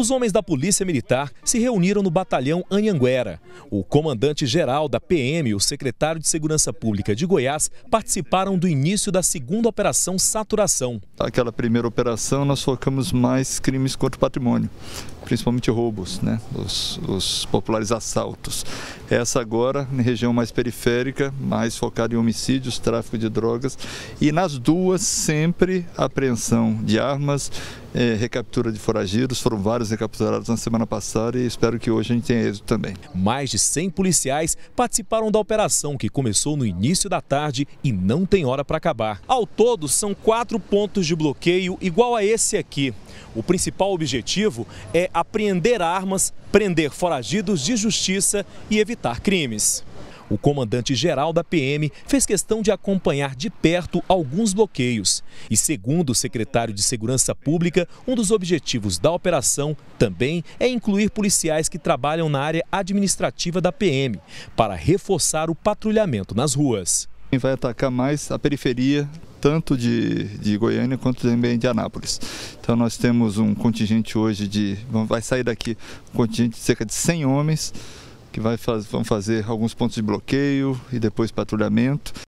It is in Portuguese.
Os homens da Polícia Militar se reuniram no batalhão Anhanguera. O comandante-geral da PM e o secretário de Segurança Pública de Goiás participaram do início da segunda operação Saturação. Aquela primeira operação nós focamos mais crimes contra o patrimônio, principalmente roubos, né? os, os populares assaltos. Essa agora, em região mais periférica, mais focada em homicídios, tráfico de drogas e nas duas sempre apreensão de armas é, recaptura de foragidos, foram vários recapturados na semana passada e espero que hoje a gente tenha êxito também. Mais de 100 policiais participaram da operação que começou no início da tarde e não tem hora para acabar. Ao todo, são quatro pontos de bloqueio igual a esse aqui. O principal objetivo é apreender armas, prender foragidos de justiça e evitar crimes. O comandante-geral da PM fez questão de acompanhar de perto alguns bloqueios. E, segundo o secretário de Segurança Pública, um dos objetivos da operação também é incluir policiais que trabalham na área administrativa da PM, para reforçar o patrulhamento nas ruas. Vai atacar mais a periferia, tanto de, de Goiânia quanto também de Anápolis. Então nós temos um contingente hoje de. Vai sair daqui um contingente de cerca de 100 homens que vai faz, vão fazer alguns pontos de bloqueio e depois patrulhamento.